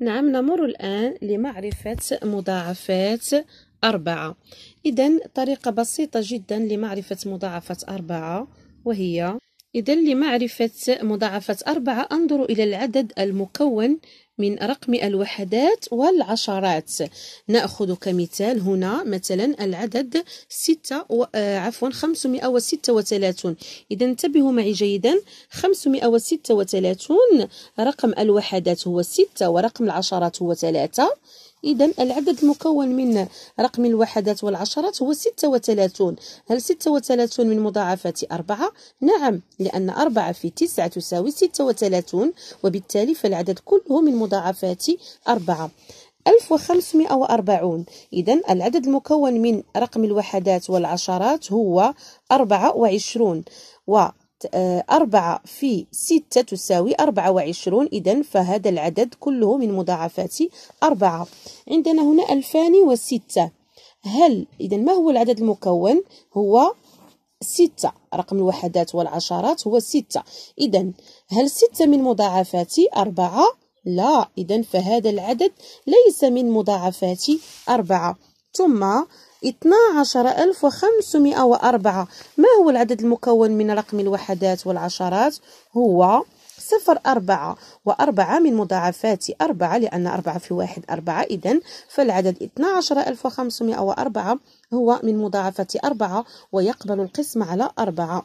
نعم نمر الآن لمعرفة مضاعفات أربعة إذا طريقة بسيطة جدا لمعرفة مضاعفة أربعة وهي إذا لمعرفة مضاعفة أربعة أنظر إلى العدد المكون من رقم الوحدات والعشرات نأخذ كمثال هنا مثلا العدد ستة و... آه عفوا 536 إذا انتبهوا معي جيدا 536 رقم الوحدات هو 6 ورقم العشرات هو 3 إذا العدد المكون من رقم الوحدات والعشرات هو 36 هل 36 من مضاعفة 4 نعم لأن 4 في 9 تساوي 36 وبالتالي فالعدد كله من مضاعفات 4 1540 إذا العدد المكون من رقم الوحدات والعشرات هو 24 و أربعة في ستة تساوي أربعة وعشرون إذا فهذا العدد كله من مضاعفات أربعة عندنا هنا ألفان وستة هل إذا ما هو العدد المكون هو ستة رقم الوحدات والعشرات هو ستة إذا هل ستة من مضاعفات أربعة لا إذا فهذا العدد ليس من مضاعفات أربعة ثم 12504 ما هو العدد المكون من رقم الوحدات والعشرات هو صفر أربعة 4 من مضاعفات أربعة لأن أربعة في واحد أربعة إذن فالعدد 12504 هو من مضاعفات أربعة ويقبل القسم على أربعة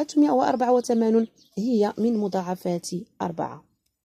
384 هي من مضاعفات أربعة